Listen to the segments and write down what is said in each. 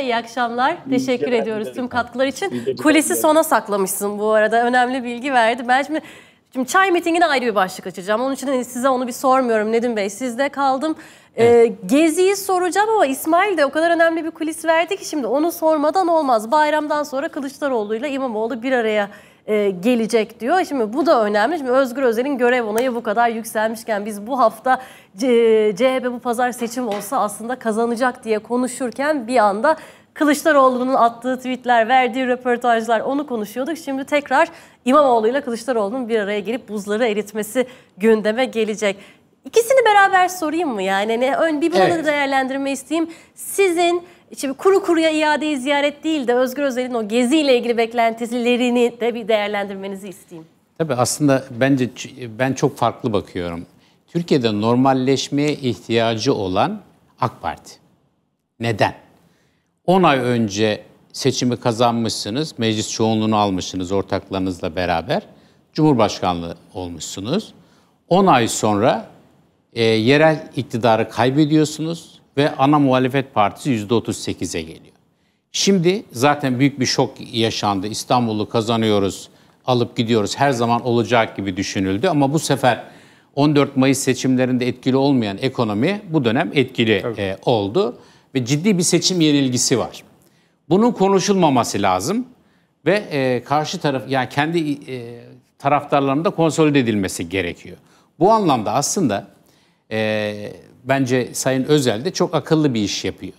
İyi akşamlar. İyi Teşekkür ediyoruz tüm katkılar için. Geceler. sona saklamışsın bu arada. Önemli bilgi verdi. Ben şimdi, şimdi çay mitingine ayrı bir başlık açacağım. Onun için hani size onu bir sormuyorum Nedim Bey. Sizde kaldım. Ee, evet. Ee, Gezi'yi soracağım ama İsmail de o kadar önemli bir kulis verdi ki şimdi onu sormadan olmaz. Bayramdan sonra Kılıçdaroğlu ile İmamoğlu bir araya e, gelecek diyor. Şimdi bu da önemli. Şimdi Özgür Özel'in görev onayı bu kadar yükselmişken biz bu hafta CHP bu pazar seçim olsa aslında kazanacak diye konuşurken bir anda Kılıçdaroğlu'nun attığı tweetler, verdiği röportajlar onu konuşuyorduk. Şimdi tekrar İmamoğlu ile Kılıçdaroğlu'nun bir araya gelip buzları eritmesi gündeme gelecek. İkisini beraber sorayım mı? Yani ne ön bir bunu evet. değerlendirme isteyeyim. Sizin Şimdi kuru kuruya iadeyi ziyaret değil de Özgür Özel'in o geziyle ilgili beklentilerini de bir değerlendirmenizi isteyeyim. Tabii aslında bence ben çok farklı bakıyorum. Türkiye'de normalleşmeye ihtiyacı olan AK Parti. Neden? 10 ay önce seçimi kazanmışsınız, meclis çoğunluğunu almışsınız ortaklarınızla beraber. Cumhurbaşkanlığı olmuşsunuz. 10 ay sonra e, yerel iktidarı kaybediyorsunuz ve ana muhalefet partisi %38'e geliyor. Şimdi zaten büyük bir şok yaşandı. İstanbul'u kazanıyoruz, alıp gidiyoruz. Her zaman olacak gibi düşünüldü ama bu sefer 14 Mayıs seçimlerinde etkili olmayan ekonomi bu dönem etkili e, oldu ve ciddi bir seçim yenilgisi var. Bunun konuşulmaması lazım ve e, karşı taraf yani kendi e, da konsolide edilmesi gerekiyor. Bu anlamda aslında e, bence Sayın Özel de çok akıllı bir iş yapıyor.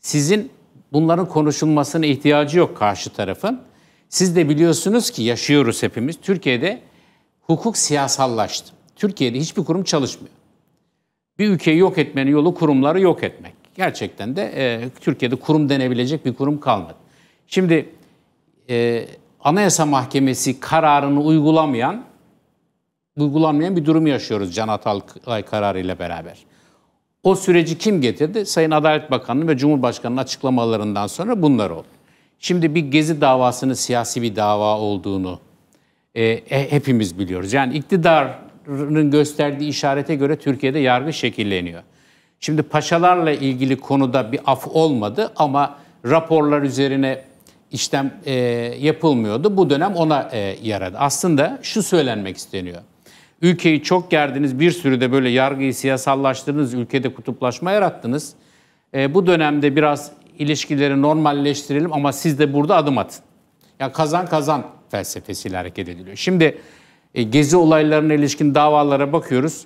Sizin bunların konuşulmasına ihtiyacı yok karşı tarafın. Siz de biliyorsunuz ki yaşıyoruz hepimiz. Türkiye'de hukuk siyasallaştı. Türkiye'de hiçbir kurum çalışmıyor. Bir ülkeyi yok etmenin yolu kurumları yok etmek. Gerçekten de e, Türkiye'de kurum denebilecek bir kurum kalmadı. Şimdi e, Anayasa Mahkemesi kararını uygulamayan uygulanmayan bir durumu yaşıyoruz Can Atalay kararıyla beraber. O süreci kim getirdi? Sayın Adalet Bakanı ve Cumhurbaşkanı'nın açıklamalarından sonra bunlar oldu. Şimdi bir gezi davasının siyasi bir dava olduğunu e, e hepimiz biliyoruz. Yani iktidarın gösterdiği işarete göre Türkiye'de yargı şekilleniyor. Şimdi paşalarla ilgili konuda bir af olmadı ama raporlar üzerine işlem e, yapılmıyordu. Bu dönem ona e, yaradı. Aslında şu söylenmek isteniyor. Ülkeyi çok gerdiniz, bir sürü de böyle yargıyı siyasallaştırdınız, ülkede kutuplaşma yarattınız. E, bu dönemde biraz ilişkileri normalleştirelim ama siz de burada adım atın. Ya kazan kazan felsefesiyle hareket ediliyor. Şimdi e, gezi olaylarına ilişkin davalara bakıyoruz.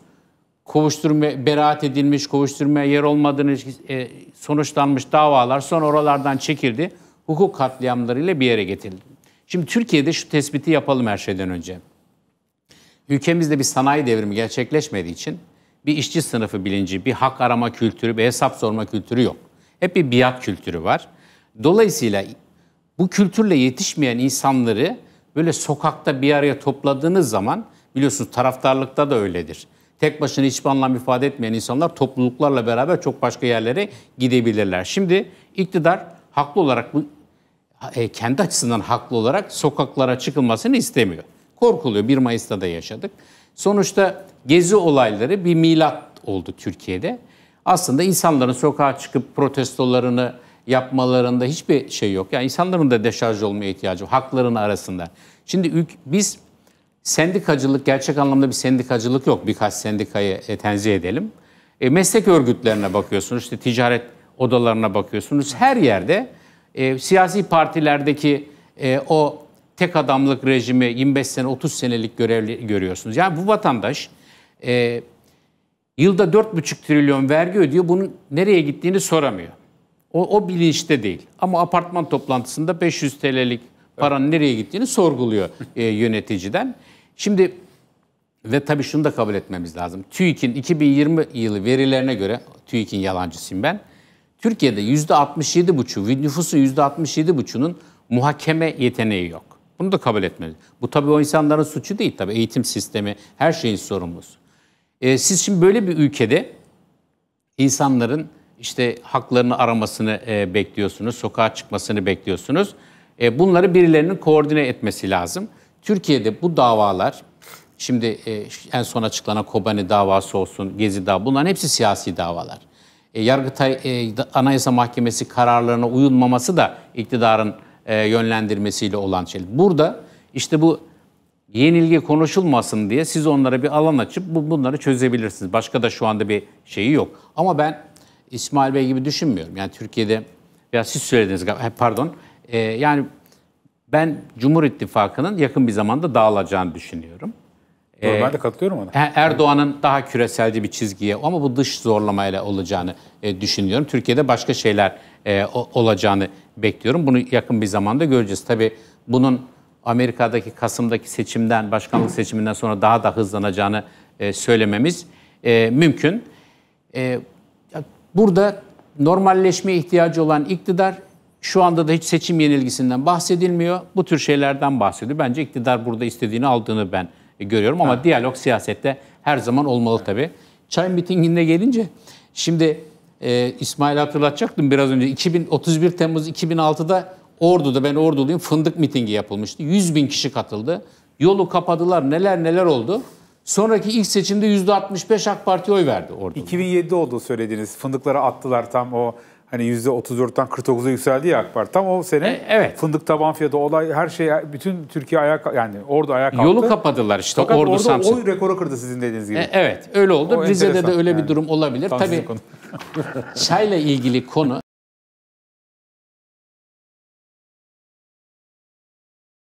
Kovuşturma, beraat edilmiş, kovuşturmaya yer olmadığını e, sonuçlanmış davalar sonra oralardan çekildi. Hukuk katliamlarıyla bir yere getirildi. Şimdi Türkiye'de şu tespiti yapalım her şeyden önce. Ülkemizde bir sanayi devrimi gerçekleşmediği için bir işçi sınıfı bilinci, bir hak arama kültürü, bir hesap sorma kültürü yok. Hep bir biat kültürü var. Dolayısıyla bu kültürle yetişmeyen insanları böyle sokakta bir araya topladığınız zaman biliyorsunuz taraftarlıkta da öyledir. Tek başına hiçbir anlam ifade etmeyen insanlar topluluklarla beraber çok başka yerlere gidebilirler. Şimdi iktidar haklı olarak bu e, kendi açısından haklı olarak sokaklara çıkılmasını istemiyor korkuluyor. 1 Mayıs'ta da yaşadık. Sonuçta gezi olayları bir milat oldu Türkiye'de. Aslında insanların sokağa çıkıp protestolarını yapmalarında hiçbir şey yok. Yani insanların da deşarj olmaya ihtiyacı var. Haklarının arasında. Şimdi biz sendikacılık, gerçek anlamda bir sendikacılık yok. Birkaç sendikayı e, tenzih edelim. E, meslek örgütlerine bakıyorsunuz, işte ticaret odalarına bakıyorsunuz. Her yerde e, siyasi partilerdeki e, o tek adamlık rejimi 25 sene 30 senelik görevli görüyorsunuz. Yani bu vatandaş e, yılda 4,5 trilyon vergi ödüyor. Bunun nereye gittiğini soramıyor. O, o bilinçte değil. Ama apartman toplantısında 500 TL'lik paranın evet. nereye gittiğini sorguluyor e, yöneticiden. Şimdi ve tabii şunu da kabul etmemiz lazım. TÜİK'in 2020 yılı verilerine göre, TÜİK'in yalancısıyım ben, Türkiye'de %67,5, nüfusun %67,5'unun muhakeme yeteneği yok. Bunu da kabul etmeliyiz. Bu tabii o insanların suçu değil tabii. Eğitim sistemi her şeyin sorumlusu. E, siz şimdi böyle bir ülkede insanların işte haklarını aramasını e, bekliyorsunuz, sokağa çıkmasını bekliyorsunuz. E, bunları birilerinin koordine etmesi lazım. Türkiye'de bu davalar, şimdi e, en son açıklanan Kobani davası olsun, Gezi davası, bunların hepsi siyasi davalar. E, Yargıtay e, Anayasa Mahkemesi kararlarına uyulmaması da iktidarın e, yönlendirmesiyle olan şey. Burada işte bu yenilgi konuşulmasın diye siz onlara bir alan açıp bu, bunları çözebilirsiniz. Başka da şu anda bir şeyi yok. Ama ben İsmail Bey gibi düşünmüyorum. Yani Türkiye'de veya siz söylediniz pardon. E, yani ben Cumhur İttifakı'nın yakın bir zamanda dağılacağını düşünüyorum. Doğru, e, ben de katılıyorum ona. Erdoğan'ın daha küreselci bir çizgiye ama bu dış zorlamayla olacağını e, düşünüyorum. Türkiye'de başka şeyler e, olacağını bekliyorum. Bunu yakın bir zamanda göreceğiz. Tabii bunun Amerika'daki Kasım'daki seçimden, başkanlık seçiminden sonra daha da hızlanacağını e, söylememiz e, mümkün. E, burada normalleşmeye ihtiyacı olan iktidar şu anda da hiç seçim yenilgisinden bahsedilmiyor. Bu tür şeylerden bahsediyor. Bence iktidar burada istediğini aldığını ben görüyorum ama ha. diyalog siyasette her zaman olmalı tabii. Çay mitinginde gelince şimdi e, İsmail hatırlatacaktım biraz önce. 2031 Temmuz 2006'da Ordu'da ben Orduluyum fındık mitingi yapılmıştı. 100 bin kişi katıldı. Yolu kapadılar neler neler oldu. Sonraki ilk seçimde %65 AK Parti oy verdi orada. 2007'de oldu söylediğiniz. Fındıklara attılar tam o hani %34'ten 49'a yükseldi ya AK Parti. Tam o sene e, evet. fındık taban fiyatı olay her şey bütün Türkiye ayak yani orada ayak kalktı. Yolu kapadılar işte Fakat Ordu orada Samsun. o rekoru kırdı sizin dediğiniz gibi. E, evet öyle oldu. O Rize'de de öyle bir durum olabilir. Tam Tabii çayla ilgili konu